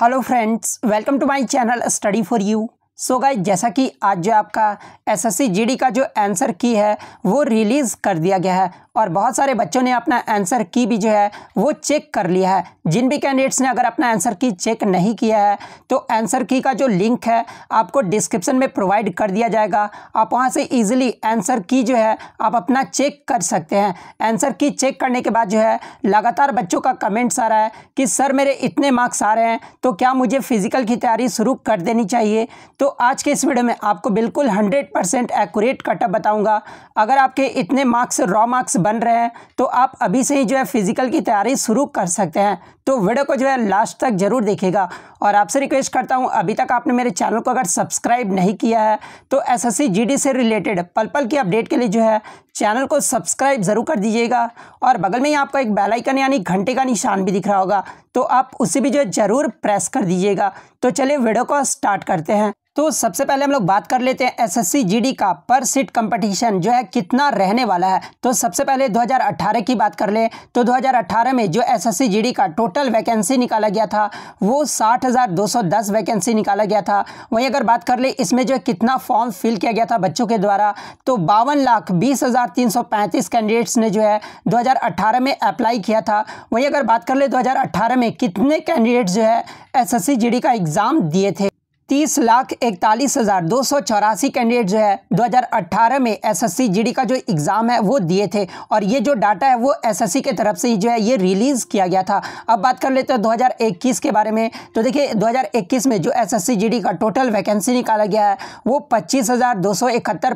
hello friends welcome to my channel study for you so guys जैसा कि आज जो आपका एसएससी जीडी का जो आंसर की है वो रिलीज़ कर दिया गया है और बहुत सारे बच्चों ने अपना आंसर की भी जो है वो चेक कर लिया है जिन भी कैंडिडेट्स ने अगर अपना आंसर की चेक नहीं किया है तो आंसर की का जो लिंक है आपको डिस्क्रिप्शन में प्रोवाइड कर दिया जाएगा आप वहाँ से ईजिली आंसर की जो है आप अपना चेक कर सकते हैं आंसर की चेक करने के बाद जो है लगातार बच्चों का कमेंट्स आ रहा है कि सर मेरे इतने मार्क्स आ रहे हैं तो क्या मुझे फिजिकल की तैयारी शुरू कर देनी चाहिए तो आज के इस वीडियो में आपको बिल्कुल हंड्रेड परसेंट एक्यूरेट कटअप बताऊँगा अगर आपके इतने मार्क्स रॉ मार्क्स बन रहे हैं तो आप अभी से ही जो है फिज़िकल की तैयारी शुरू कर सकते हैं तो वीडियो को जो है लास्ट तक जरूर देखेगा और आपसे रिक्वेस्ट करता हूँ अभी तक आपने मेरे चैनल को अगर सब्सक्राइब नहीं किया है तो एसएससी जीडी से रिलेटेड पल पल की अपडेट के लिए जो है चैनल को सब्सक्राइब ज़रूर कर दीजिएगा और बगल में ही आपको एक बेल आइकन यानी घंटे का निशान भी दिख रहा होगा तो आप उसे भी जो है ज़रूर प्रेस कर दीजिएगा तो चलिए वीडियो को स्टार्ट करते हैं तो सबसे पहले हम लोग बात कर लेते हैं एसएससी जीडी का पर सीट कंपटीशन जो है कितना रहने वाला है तो सबसे पहले 2018 की बात कर ले तो 2018 में जो एसएससी जीडी का टोटल टोटल वैकेंसी निकाला गया था वो साठ हज़ार दो सौ दस वैकेंसी निकाला गया था वहीं अगर बात कर ले इसमें जो है कितना फॉर्म फिल किया गया था बच्चों के द्वारा तो बावन लाख बीस हज़ार तीन सौ पैंतीस कैंडिडेट्स ने जो है दो हज़ार अट्ठारह में अप्लाई किया था वहीं अगर बात कर ले दो हज़ार अट्ठारह में कितने कैंडिडेट्स जो है जी डी का एग्ज़ाम दिए थे तीस लाख इकतालीस हज़ार दो सौ चौरासी कैंडिडेट जो है 2018 में एसएससी जीडी का जो एग्ज़ाम है वो दिए थे और ये जो डाटा है वो एसएससी के तरफ से ही जो है ये रिलीज़ किया गया था अब बात कर लेते हैं 2021 के बारे में तो देखिए 2021 में जो एसएससी जीडी का टोटल वैकेंसी निकाला गया है वो पच्चीस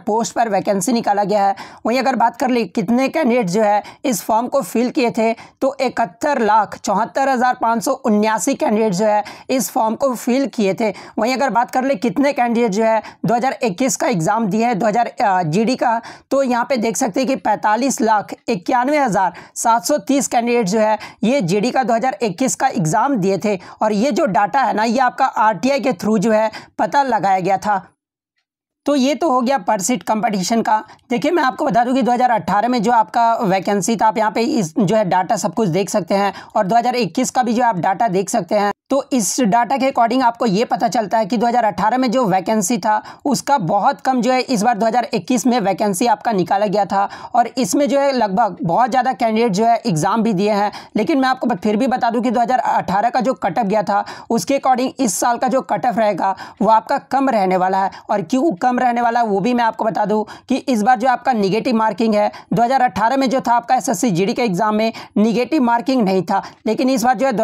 पोस्ट पर वैकेंसी निकाला गया है वहीं अगर बात कर ली कितने कैंडिडेट जो है इस फॉर्म को फिल किए थे तो इकहत्तर लाख चौहत्तर हज़ार पाँच सौ उन्यासी कैंडिडेट जो है इस फॉर्म को फिल किए थे वहीं अगर अगर बात कर ले कितने कैंडिडेट जो है 2021 का एग्ज़ाम दिए हैं 2000 जीडी का तो यहाँ पे देख सकते हैं कि 45 लाख इक्यानवे हज़ार सात कैंडिडेट जो है ये जीडी का 2021 का एग्ज़ाम दिए थे और ये जो डाटा है ना ये आपका आरटीआई के थ्रू जो है पता लगाया गया था तो ये तो हो गया पर सीट कम्पटिशन का देखिए मैं आपको बता दूं कि 2018 में जो आपका वैकेंसी था आप यहाँ पे इस जो है डाटा सब कुछ देख सकते हैं और 2021 का भी जो आप डाटा देख सकते हैं तो इस डाटा के अकॉर्डिंग आपको ये पता चलता है कि 2018 में जो वैकेंसी था उसका बहुत कम जो है इस बार 2021 में वैकेंसी आपका निकाला गया था और इसमें जो है लगभग बहुत ज़्यादा कैंडिडेट जो है एग्ज़ाम भी दिए हैं लेकिन मैं आपको फिर भी बता दूं कि 2018 का जो कट ऑफ गया था उसके अकॉर्डिंग इस साल का जो कट ऑफ रहेगा वो आपका कम रहने वाला है और क्यों कम रहने वाला है वो भी मैं आपको बता दूँ कि इस बार जो आपका निगेटिव मार्किंग है दो में जो था आपका एस एस के एग्ज़ाम में निगेटिव मार्किंग नहीं था लेकिन इस बार जो है दो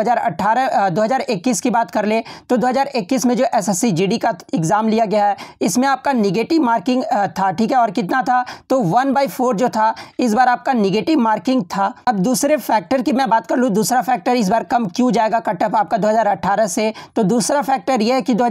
हज़ार 2021 की बात कर ले तो 2021 में जो एसएससी जीडी का एग्ज़ाम लिया गया है इसमें आपका निगेटिव मार्किंग था ठीक है और कितना था तो वन बाई फोर जो था इस बार आपका निगेटिव मार्किंग था अब दूसरे फैक्टर की मैं बात कर लू दूसरा फैक्टर इस बार कम क्यों जाएगा कट ऑफ आपका दो से तो दूसरा फैक्टर यह है कि दो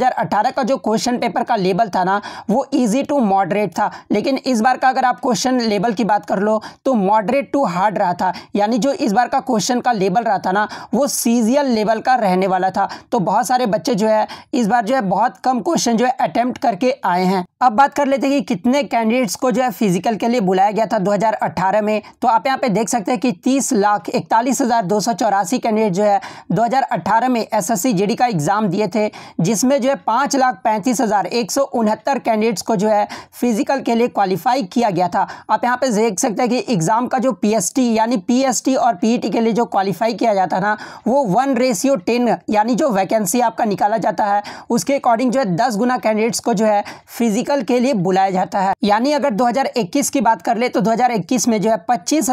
का जो क्वेश्चन पेपर का लेबल था ना वो ईजी टू मॉडरेट था लेकिन इस बार का अगर आप क्वेश्चन लेबल की बात कर लो तो मॉडरेट टू हार्ड रहा था यानी जो इस बार का क्वेश्चन का लेबल रहा था ना वो सीजियल लेवल का रहने वाला था तो बहुत सारे बच्चे जो है इस बार जो है बहुत कम क्वेश्चन जो है अटेम्प्ट करके आए हैं अब बात कर लेते हैं कि कितने कैंडिडेट्स को जो है फिजिकल के लिए बुलाया गया था 2018 में तो आप यहाँ पे देख सकते हैं कि तीस लाख इकतालीस हज़ार दो सौ चौरासी कैंडिडेट जो है 2018 में एसएससी जीडी का एग्ज़ाम दिए थे जिसमें जो है पाँच लाख पैंतीस हज़ार एक सौ उनहत्तर कैंडिडेट्स को जो है फिजिकल के लिए क्वालिफाई किया गया था आप यहाँ पे देख सकते हैं कि एग्ज़ाम का जो पी यानी पी और पी e के लिए जो क्वालिफाई किया जाता था वो वन रेशियो टेन यानी जो वैकेंसी आपका निकाला जाता है उसके अकॉर्डिंग जो है दस गुना कैंडिडेट्स को जो है फिजिकल के लिए बुलाया जाता है यानी अगर 2021 की बात कर ले तो 2021 में जो है पच्चीस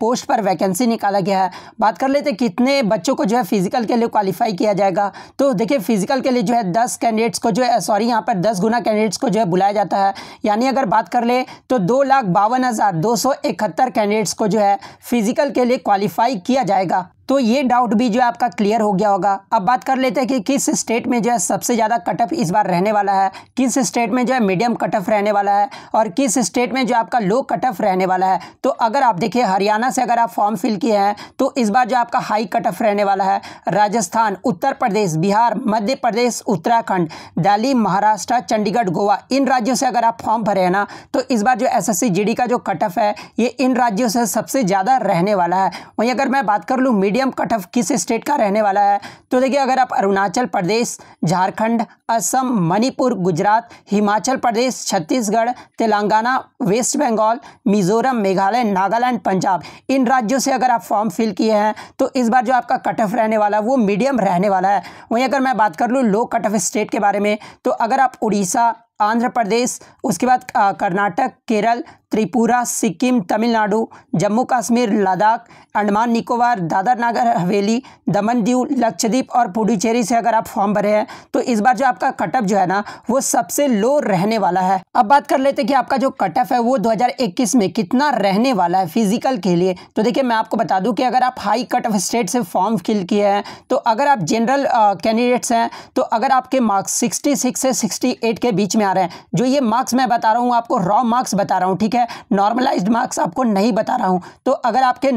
पोस्ट पर वैकेंसी निकाला गया है बात कर लेते कितने बच्चों को जो है फिजिकल के लिए क्वालिफाई किया जाएगा तो देखिए फिजिकल के लिए जो है दस कैंडिडेट्स को जो है सॉरी यहाँ पर दस गुना कैंडिडेट्स को जो है बुलाया जाता है यानी अगर बात कर ले तो दो लाख बावन हज़ार दो सौ इकहत्तर कैंडिडेट्स को जो है फिजिकल के लिए क्वालिफाई किया जाएगा तो ये डाउट भी जो है आपका क्लियर हो गया होगा अब बात कर लेते हैं कि किस स्टेट में जो है सबसे ज़्यादा कट ऑफ इस बार रहने वाला है किस स्टेट में जो है मीडियम कट ऑफ रहने वाला है और किस स्टेट में जो आपका लो कट ऑफ रहने वाला है तो अगर आप देखिए हरियाणा से अगर आप फॉर्म फिल किए हैं तो इस बार जो आपका हाई कट ऑफ रहने वाला है राजस्थान उत्तर प्रदेश बिहार मध्य प्रदेश उत्तराखंड दिल्ली महाराष्ट्र चंडीगढ़ गोवा इन राज्यों से अगर आप फॉर्म भरे हैं ना तो इस बार जो एस एस का जो कट ऑफ है ये इन राज्यों से सबसे ज़्यादा रहने वाला है वहीं अगर मैं बात कर लूँ मीडियम कट ऑफ किस स्टेट का रहने वाला है तो देखिए अगर आप अरुणाचल प्रदेश झारखंड असम मणिपुर गुजरात हिमाचल प्रदेश छत्तीसगढ़ तेलंगाना वेस्ट बंगाल मिजोरम मेघालय नागालैंड पंजाब इन राज्यों से अगर आप फॉर्म फिल किए हैं तो इस बार जो आपका कट ऑफ रहने वाला है वो मीडियम रहने वाला है वहीं अगर मैं बात कर लूँ लो कट ऑफ स्टेट के बारे में तो अगर आप उड़ीसा आंध्र प्रदेश उसके बाद कर्नाटक केरल त्रिपुरा सिक्किम तमिलनाडु जम्मू कश्मीर लद्दाख अंडमान निकोबार दादर नागर हवेली दमन दीव लक्षद्वीप और पुडुचेरी से अगर आप फॉर्म भरे हैं तो इस बार जो आपका कटअप जो है ना वो सबसे लो रहने वाला है अब बात कर लेते हैं कि आपका जो कटअप है वो 2021 में कितना रहने वाला है फिजिकल के लिए तो देखिए मैं आपको बता दूँ कि अगर आप हाई कट ऑफ स्टेट से फॉर्म फिल किए हैं तो अगर आप जनरल कैंडिडेट्स हैं तो अगर आपके मार्क्स सिक्सटी से सिक्सटी के बीच में में आ रहे हैं जो ये मार्क्स मैं बता रहा हूँ आपको रॉ मार्क्स बता रहा हूँ ठीक है नॉर्मलाइज्ड मार्क्स आपको नहीं बता रहा हूँ तो अगर आपके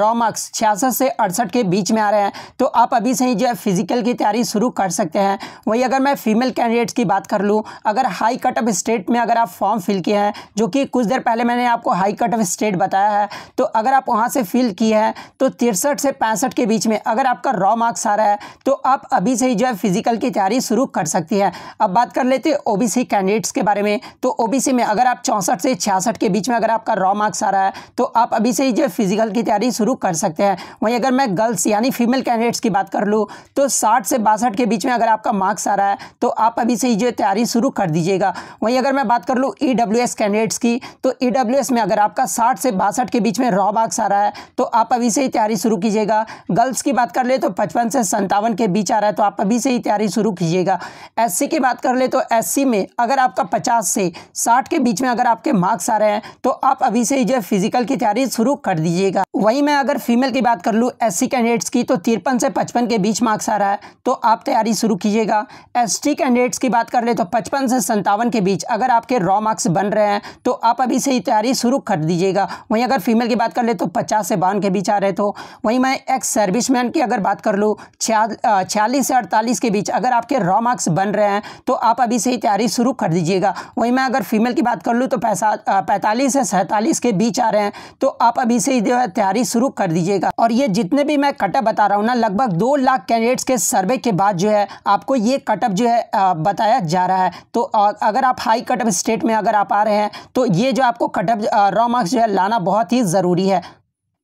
रॉ मार्क्स छियासठ से अड़सठ के बीच में आ रहे हैं तो आप अभी से ही जो है फिजिकल की तैयारी शुरू कर सकते हैं वही अगर मैं फीमेल कैंडिडेट्स की बात कर लूँ अगर हाई कट ऑफ स्टेट में अगर आप फॉर्म फिल किए हैं जो कि कुछ देर पहले मैंने आपको हाई कट ऑफ स्टेट बताया है तो अगर आप वहाँ से फिल किए हैं तो तिरसठ से पैंसठ के बीच में अगर आपका रॉ मार्क्स आ रहा है तो आप अभी से ही जो है फिजिकल की तैयारी शुरू कर सकती है अब बात कर लेते हैं ओबीसी सभी कैंडिडेट्स के बारे में तो ओबीसी में अगर आप चौंसठ से छियासठ के बीच में अगर आपका रॉ मार्क्स आ रहा है तो आप अभी से ही जो फिजिकल की तैयारी शुरू कर सकते हैं वहीं अगर मैं गर्ल्स यानी फीमेल कैंडिडेट्स की बात कर लूँ तो साठ से बासठ के बीच में अगर आपका मार्क्स आ रहा है तो आप अभी से ही जो तैयारी शुरू कर दीजिएगा वहीं अगर मैं बात कर लूँ ई कैंडिडेट्स की तो ई e में अगर आपका साठ से बासठ के बीच में रॉ मार्क्स आ रहा है तो आप अभी से ही तैयारी शुरू कीजिएगा गर्ल्स की बात कर ले तो पचपन से संतावन के बीच आ रहा है तो आप अभी से ही तैयारी शुरू कीजिएगा एससी की बात कर ले तो एससी में अगर आपका पचास से साठ के बीच में अगर आपके मार्क्स आ रहे हैं तो आप अभी से जो फिजिकल की तैयारी शुरू कर दीजिएगा वहीं मैं अगर फीमेल की बात कर लूँ एस कैंडिडेट्स की तो तिरपन से पचपन के बीच मार्क्स आ रहा है तो आप तैयारी शुरू कीजिएगा एस कैंडिडेट्स की बात कर ले तो पचपन से संतावन के बीच अगर आपके रॉ मार्क्स बन रहे हैं तो आप अभी से ही तैयारी शुरू कर दीजिएगा वहीं अगर फीमेल की बात कर ले तो पचास से बावन के बीच आ रहे तो वहीं मैं एक्स सर्विसमैन की अगर बात कर लूँ छियालीस से अड़तालीस के बीच अगर आपके रॉ मार्क्स बन रहे हैं तो आप अभी से ही तैयारी शुरू शुरू कर दीजिएगा वहीं मैं अगर फीमेल की बात कर लूँ तो पैसा पैंतालीस से सैंतालीस के बीच आ रहे हैं तो आप अभी से जो है तैयारी शुरू कर दीजिएगा और ये जितने भी मैं कटअप बता रहा हूँ ना लगभग दो लाख कैंडिडेट्स के सर्वे के बाद जो है आपको ये कटअप जो है बताया जा रहा है तो अगर आप हाई कटअप स्टेट में अगर आप आ रहे हैं तो ये जो आपको कटअप रॉ मार्क्स जो है लाना बहुत ही ज़रूरी है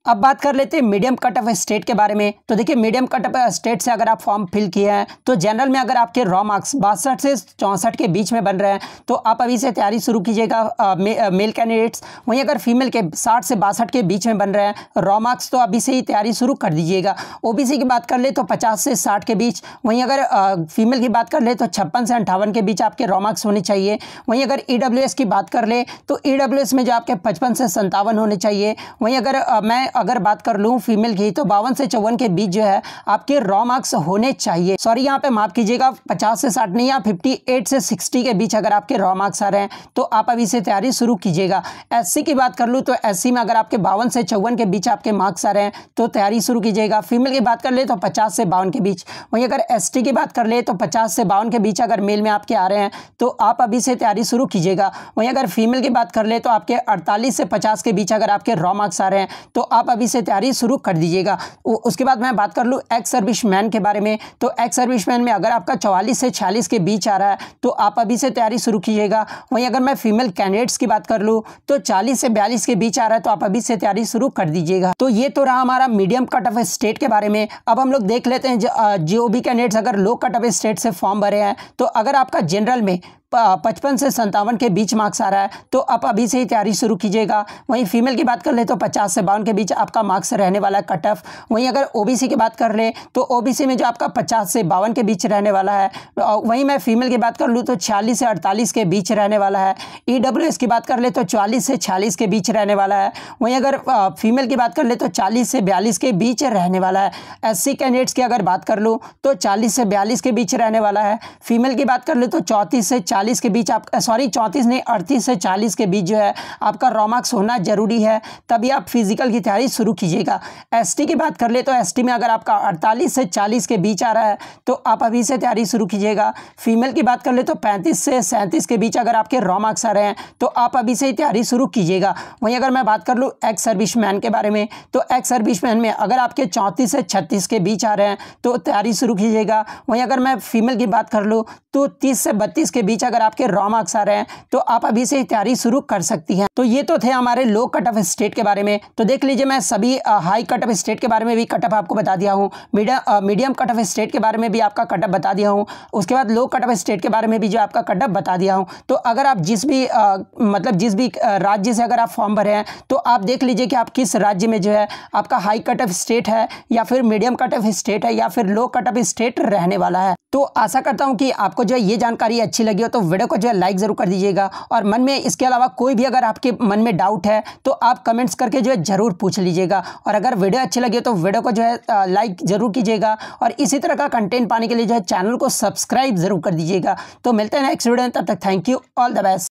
अब बात कर लेते हैं मीडियम कट ऑफ स्टेट के बारे में तो देखिए मीडियम कट ऑफ स्टेट से अगर आप फॉर्म फिल किए हैं तो जनरल में अगर आपके रॉ मार्क्स बासठ से चौंसठ के बीच में बन रहे हैं तो आप अभी से तैयारी शुरू कीजिएगा मे, मेल कैंडिडेट्स वहीं अगर फीमेल के साठ से बासठ के बीच में बन रहे हैं रॉ मार्क्स तो अभी से ही तैयारी शुरू कर दीजिएगा ओ की बात कर ले तो पचास से साठ के बीच वहीं अगर फीमेल की बात कर ले तो छप्पन से अंठावन के बीच आपके रॉ मार्क्स होने चाहिए वहीं अगर ई e की बात कर ले तो ई e में जो आपके पचपन से संतावन होने चाहिए वहीं अगर मैं अगर बात कर लू फीमेल की तो बावन से चौवन के बीच जो है आपके रॉ मार्क्स होने चाहिए सॉरी यहाँ पे माफ कीजिएगा पचास से साठ नहीं या फिफ्टी एट से सिक्सटी के बीच अगर आपके रॉ मार्क्स आ रहे हैं तो आप अभी से तैयारी शुरू कीजिएगा एस की बात कर लूँ तो एस में अगर आपके बावन से चौवन के बीच आपके मार्क्स आ रहे हैं तो तैयारी शुरू कीजिएगा फीमेल की बात कर ले तो पचास से बावन के बीच वहीं अगर एस की बात कर ले तो पचास से बावन के बीच अगर मेल में आपके आ रहे हैं तो आप अभी से तैयारी शुरू कीजिएगा वहीं अगर फीमेल की बात कर ले तो आपके अड़तालीस से पचास के बीच अगर आपके रॉ मार्क्स आ रहे हैं तो आप आप अभी से तैयारी शुरू कर दीजिएगा उसके बाद मैं बात कर लूँ एक्स सर्विस मैन के बारे में तो एक्स सर्विस मैन में अगर आपका चौवालीस से छियालीस के बीच आ रहा है तो आप अभी से तैयारी शुरू कीजिएगा वहीं अगर मैं फीमेल कैंडिडेट्स की बात कर लूँ तो चालीस से बयालीस के बीच आ रहा है तो आप अभी से तैयारी शुरू कर दीजिएगा तो ये तो रहा हमारा मीडियम कट ऑफ स्टेट के बारे में अब हम लोग देख लेते हैं जो भी कैंडिडेट्स अगर लो कट ऑफ स्टेट से फॉर्म भरे हैं तो अगर आपका जनरल में पचपन से संतावन के बीच मार्क्स आ रहा है तो आप अभी से ही तैयारी शुरू कीजिएगा वहीं फीमेल की बात कर ले तो पचास से बावन के बीच आपका मार्क्स रहने वाला है कट ऑफ वहीं अगर ओबीसी की बात कर ले तो ओबीसी में जो आपका पचास से बावन के बीच रहने वाला है वहीं मैं फीमेल की बात कर लूँ तो छियालीस से अड़तालीस के बीच रहने वाला है ई e की बात कर ले तो चालीस से छियालीस के बीच रहने वाला है वहीं अगर फीमेल की बात कर ले तो चालीस से बयालीस के बीच रहने वाला है एस कैंडिडेट्स की अगर बात कर लूँ तो चालीस से बयालीस के बीच रहने वाला है फीमेल की बात कर ले तो चौंतीस से चालीस के बीच आप सॉरी चौंतीस नहीं अड़तीस से चालीस के बीच जो है आपका रॉमार्क्स होना ज़रूरी है तभी आप फिजिकल की तैयारी शुरू कीजिएगा एस की बात कर ले तो एस में अगर आपका अड़तालीस से चालीस के बीच आ रहा है तो आप अभी से तैयारी शुरू कीजिएगा फीमेल की बात कर ले तो पैंतीस से सैंतीस के बीच अगर आपके रॉमार्क्स आ रहे हैं तो आप अभी से ही तैयारी शुरू कीजिएगा वहीं अगर मैं बात कर लूँ एक्स सर्विस के बारे में तो एक्स सर्विस में अगर आपके चौंतीस से छत्तीस के बीच आ रहे हैं तो तैयारी शुरू कीजिएगा वहीं अगर मैं फीमेल की बात कर लूँ तो तीस से बत्तीस के बीच अगर आपके रॉ मार्क्स आ रहे हैं तो आप अभी से तैयारी शुरू कर सकती हैं तो ये तो थे हमारे लो कट ऑफ स्टेट के बारे में तो देख लीजिए मैं सभी हाई कट ऑफ स्टेट के बारे में भी कट ऑफ आपको बता दिया हूँ मीडियम कट ऑफ स्टेट के बारे में भी आपका कट ऑफ बता दिया हूँ उसके बाद लो कट ऑफ स्टेट के बारे में भी जो आपका कट ऑफ बता दिया हूँ तो अगर आप जिस भी मतलब जिस भी राज्य से अगर आप फॉर्म भरे हैं तो आप देख लीजिए कि आप किस राज्य में जो है आपका हाई कट ऑफ स्टेट है या फिर मीडियम कट ऑफ स्टेट है या फिर लो कट ऑफ स्टेट रहने वाला है तो आशा करता हूं कि आपको जो है ये जानकारी अच्छी लगी हो तो तो वीडियो को जो है लाइक ज़रूर कर दीजिएगा और मन में इसके अलावा कोई भी अगर आपके मन में डाउट है तो आप कमेंट्स करके जो है ज़रूर पूछ लीजिएगा और अगर वीडियो अच्छी लगी तो वीडियो को जो है लाइक ज़रूर कीजिएगा और इसी तरह का कंटेंट पाने के लिए जो है चैनल को सब्सक्राइब ज़रूर कर दीजिएगा तो मिलते हैं नेक्स्ट वीडियो तब तक thank you all the best